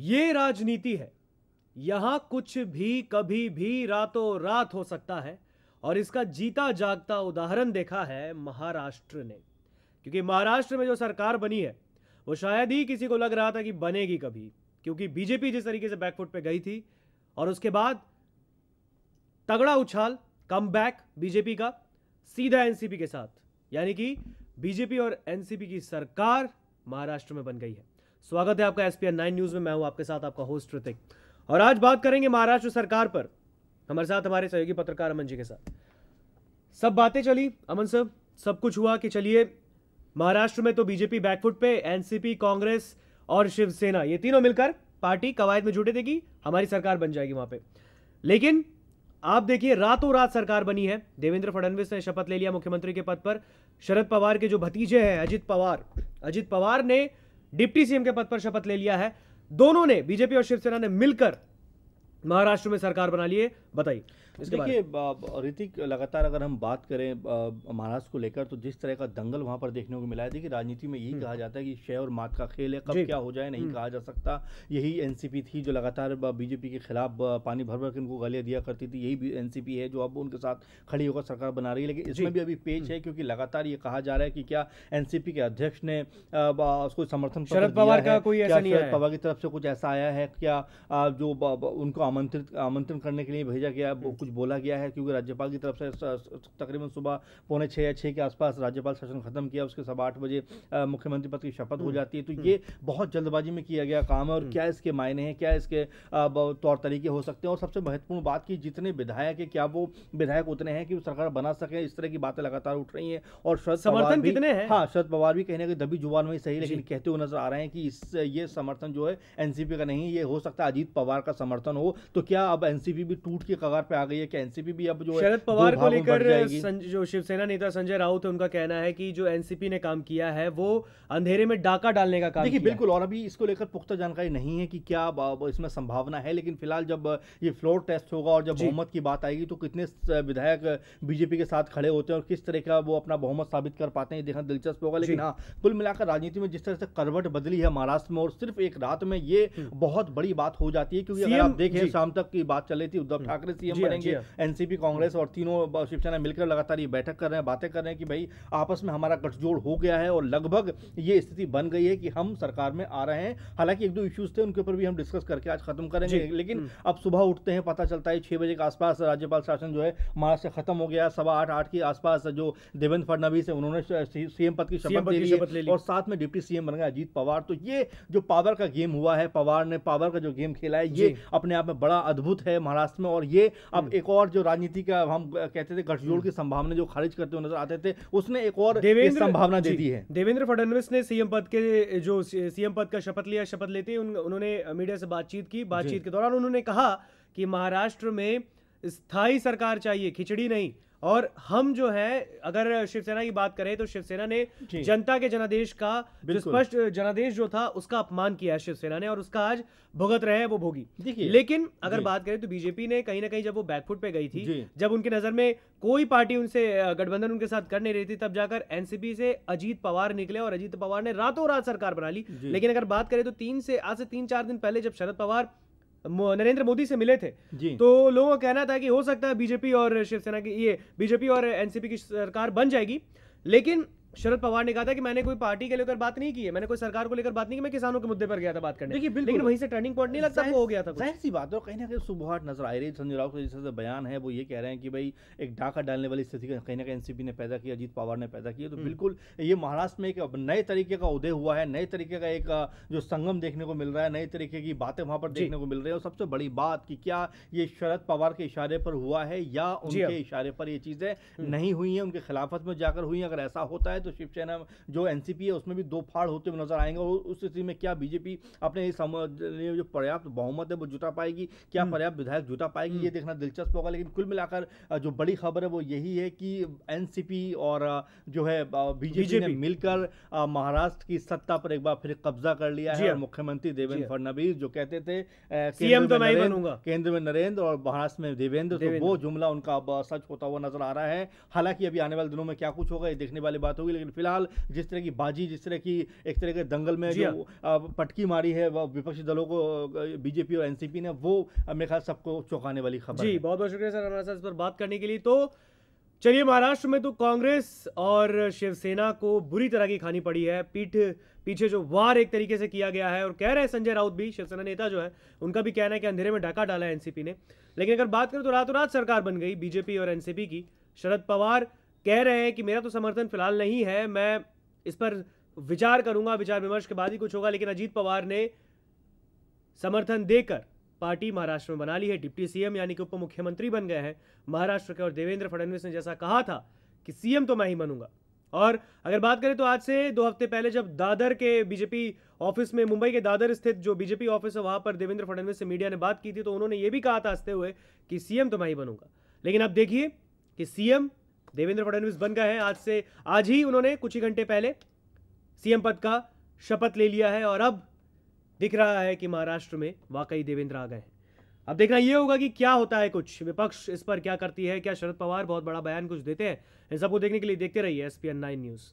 ये राजनीति है यहां कुछ भी कभी भी रातों रात हो सकता है और इसका जीता जागता उदाहरण देखा है महाराष्ट्र ने क्योंकि महाराष्ट्र में जो सरकार बनी है वो शायद ही किसी को लग रहा था कि बनेगी कभी क्योंकि बीजेपी जिस तरीके से बैकफुट पे गई थी और उसके बाद तगड़ा उछाल कम बैक बीजेपी का सीधा एनसीपी के साथ यानी कि बीजेपी और एनसीपी की सरकार महाराष्ट्र में बन गई है स्वागत है आपका एस पी नाइन न्यूज़ में मैं हूं आपके साथ आपका होस्ट ऋतिक और आज बात करेंगे महाराष्ट्र सरकार पर हमारे साथ हमारे सहयोगी पत्रकार अमन जी के साथ सब बातें चली अमन सर सब कुछ हुआ कि चलिए महाराष्ट्र में तो बीजेपी बैकफुट पे एनसीपी कांग्रेस और शिवसेना ये तीनों मिलकर पार्टी कवायद में जुटे थे कि हमारी सरकार बन जाएगी वहां पे लेकिन आप देखिए रातों रात सरकार बनी है देवेंद्र फडणवीस ने शपथ ले लिया मुख्यमंत्री के पद पर शरद पवार के जो भतीजे हैं अजित पवार अजित पवार ने डिप्टी सीएम के पद पर शपथ ले लिया है दोनों ने बीजेपी और शिवसेना ने मिलकर महाराष्ट्र में सरकार बना लिए बताइए देखिए ऋतिक लगातार अगर हम बात करें महाराष्ट्र को लेकर तो जिस तरह का दंगल वहां पर देखने को मिला है देखिए राजनीति में यही हम्म। कहा जाता है कि शय और मात का खेल है कब क्या हो जाए नहीं हम्म। कहा जा सकता यही एनसीपी थी जो लगातार बीजेपी के खिलाफ पानी भर भर के उनको गले दिया करती थी यही एनसीपी है जो अब उनके साथ खड़ी होकर सरकार बना रही है लेकिन इसमें भी अभी पेच हम्म। है क्योंकि लगातार ये कहा जा रहा है कि क्या एनसीपी के अध्यक्ष ने उसको समर्थन शरद पवार का कोई ऐसा नहीं शरद पवार की तरफ से कुछ ऐसा आया है क्या जो उनको आमंत्रित आमंत्रण करने के लिए भेजा गया कुछ बोला गया है क्योंकि राज्यपाल की तरफ से तकरीबन सुबह पौने छः या छः के आसपास राज्यपाल सेशन खत्म किया उसके सवा आठ बजे मुख्यमंत्री पद की शपथ हो हम्म। जाती है तो हम्म। ये बहुत जल्दबाजी में किया गया काम है और हम्म। क्या इसके मायने हैं क्या इसके तौर तरीके हो सकते हैं और सबसे महत्वपूर्ण बात की जितने विधायक है क्या वो विधायक उतने हैं कि सरकार बना सके इस तरह की बातें लगातार उठ रही हैं और शरद समर्थन कितने हैं हाँ शरद पवार भी कहने के दबी जुबान में सही लेकिन कहते हुए नजर आ रहे हैं कि इस ये समर्थन जो है एनसीपी का नहीं ये हो सकता अजीत पवार का समर्थन हो तो क्या अब एनसीपी भी टूट के कगार पे आ गई है कि एनसीपी भी अब जो शरद पवार को लेकर जो शिवसेना नेता संजय राउत है उनका कहना है कि जो एनसीपी ने काम किया है वो अंधेरे में डाका डालने का काम देखिए बिल्कुल और अभी इसको लेकर पुख्ता जानकारी नहीं है कि क्या इसमें संभावना है लेकिन फिलहाल जब ये फ्लोर टेस्ट होगा और जब बहुमत की बात आएगी तो कितने विधायक बीजेपी के साथ खड़े होते हैं और किस तरह का वो अपना बहुमत साबित कर पाते हैं देखना दिलचस्प होगा लेकिन हाँ कुल मिलाकर राजनीति में जिस तरह से करवट बदली है महाराष्ट्र में और सिर्फ एक रात में ये हम्म। बहुत बड़ी बात हो जाती है क्योंकि अगर आप देखें शाम तक की बात चल रही थी उद्धव हम्म। ठाकरे सीएम बनेंगे करेंगे एनसीपी कांग्रेस और तीनों शिवसेना मिलकर लगातार ये बैठक कर रहे हैं बातें कर रहे हैं कि भाई आपस में हमारा गठजोड़ हो गया है और लगभग ये स्थिति बन गई है कि हम सरकार में आ रहे हैं हालांकि एक दो इश्यूज थे उनके ऊपर भी हम डिस्कस करके आज खत्म करेंगे लेकिन हम्म। अब सुबह उठते हैं पता चलता है छह बजे के आसपास राज्यपाल शासन जो है महाराष्ट्र से खत्म हो गया सवा आठ आठ के आसपास जो देवेंद्र फडणवीस है उन्होंने सीएम पद की शपथ ले ली और साथ में डिप्टी सीएम बन गए अजीत पवार तो ये जो पावर का गेम हुआ है पवार ने पावर का जो गेम खेला है ये अपने आप में बड़ा अद्भुत है महाराष्ट्र में और ये अब एक और जो राजनीति का हम कहते थे गठजोड़ हम्म। की संभावना जो खारिज करते हुए नजर आते थे उसने एक और संभावना दे दी है देवेंद्र फडणवीस ने सीएम पद के जो सीएम पद का शपथ लिया शपथ लेते उन्होंने मीडिया से बातचीत की बातचीत के दौरान उन्होंने कहा कि महाराष्ट्र में स्थायी सरकार चाहिए खिचड़ी नहीं और हम जो है अगर शिवसेना की बात करें तो शिवसेना ने जनता के जनादेश का स्पष्ट जनादेश जो था उसका अपमान किया है शिवसेना ने और उसका आज भुगत रहे हैं वो भोगी लेकिन अगर बात करें तो बीजेपी ने कहीं ना कहीं जब वो बैकफुट पे गई थी जब उनकी नजर में कोई पार्टी उनसे गठबंधन उनके साथ कर नहीं रही थी तब जाकर एनसीपी से अजीत पवार निकले और अजीत पवार ने रातों रात सरकार बना ली लेकिन अगर बात करें तो तीन से आज से तीन चार दिन पहले जब शरद पवार नरेंद्र मोदी से मिले थे तो लोगों का कहना था कि हो सकता है बीजेपी और शिवसेना की ये बीजेपी और एनसीपी की सरकार बन जाएगी लेकिन शरद पवार ने कहा था कि मैंने कोई पार्टी के लेकर बात नहीं की है मैंने कोई सरकार को लेकर बात नहीं की मैं किसानों के मुद्दे पर गया था बात करने देखिए लेकिन वहीं से टर्निंग पॉइंट नहीं लगता हो गया था कुछ ऐसी बात है कहीं ना कहीं सुबह नजर आ रही है संजय राउत का जिस बयान है वो ये कह रहे हैं कि भाई एक डाका डालने वाली स्थिति कहीं ना कहीं एनसीपी ने पैदा किया अजीत पवार ने पैदा किया तो हम्म। बिल्कुल ये महाराष्ट्र में एक नए तरीके का उदय हुआ है नए तरीके का एक जो संगम देखने को मिल रहा है नए तरीके की बातें वहां पर देखने को मिल रही है और सबसे बड़ी बात की क्या ये शरद पवार के इशारे पर हुआ है या हाँ। उनके इशारे पर ये चीजें हम्म। नहीं हुई है उनके खिलाफत में जाकर हुई अगर ऐसा होता है है तो शिवसेना जो एनसीपी है उसमें भी दो फाड़ होते हुए नजर आएंगे और उस स्थिति में क्या बीजेपी अपने जो पर्याप्त बहुमत है वो जुटा पाएगी क्या हम्म। पर्याप्त विधायक जुटा पाएगी हम्म। ये देखना दिलचस्प होगा लेकिन कुल मिलाकर जो बड़ी खबर है वो यही है कि एनसीपी और जो है बीजेपी ने मिलकर महाराष्ट्र की सत्ता पर एक बार फिर कब्जा कर लिया है हाँ। और मुख्यमंत्री देवेंद्र हाँ। फडणवीस जो कहते थे सीएम तो मैं बनूंगा केंद्र में नरेंद्र और महाराष्ट्र में देवेंद्र तो वो जुमला उनका सच होता हुआ नजर आ रहा है हालांकि अभी आने वाले दिनों में क्या कुछ होगा ये देखने वाली बात होगी होगी लेकिन फिलहाल जिस तरह की बाजी जिस तरह की एक तरह के दंगल में हाँ। जो पटकी मारी है वह विपक्षी दलों को बीजेपी और एनसीपी ने वो मेरे ख्याल सबको चौंकाने वाली खबर जी बहुत बहुत शुक्रिया सर हमारे साथ इस पर बात करने के लिए तो चलिए महाराष्ट्र में तो कांग्रेस और शिवसेना को बुरी तरह की खानी पड़ी है पीठ पीछे जो वार एक तरीके से किया गया है और कह रहे हैं संजय राउत भी शिवसेना नेता जो है उनका भी कहना है कि अंधेरे में ढाका डाला है एनसीपी ने लेकिन अगर बात करें तो रातों रात सरकार बन गई बीजेपी और एनसीपी की शरद पवार कह रहे हैं कि मेरा तो समर्थन फिलहाल नहीं है मैं इस पर विचार करूंगा विचार विमर्श के बाद ही कुछ होगा लेकिन अजीत पवार ने समर्थन देकर पार्टी महाराष्ट्र में बना ली है डिप्टी सीएम यानी कि उप मुख्यमंत्री बन गए हैं महाराष्ट्र के और देवेंद्र फडणवीस ने जैसा कहा था कि सीएम तो मैं ही बनूंगा और अगर बात करें तो आज से दो हफ्ते पहले जब दादर के बीजेपी ऑफिस में मुंबई के दादर स्थित जो बीजेपी ऑफिस है वहां पर देवेंद्र फडणवीस से मीडिया ने बात की थी तो उन्होंने ये भी कहा था हंसते हुए कि सीएम तो मैं ही बनूंगा लेकिन अब देखिए कि सीएम देवेंद्र फडणवीस बन गए हैं आज से आज ही उन्होंने कुछ ही घंटे पहले सीएम पद का शपथ ले लिया है और अब दिख रहा है कि महाराष्ट्र में वाकई देवेंद्र आ गए अब देखना यह होगा कि क्या होता है कुछ विपक्ष इस पर क्या करती है क्या शरद पवार बहुत बड़ा बयान कुछ देते हैं इन सबको देखने के लिए देखते रहिए एसपीएन नाइन न्यूज़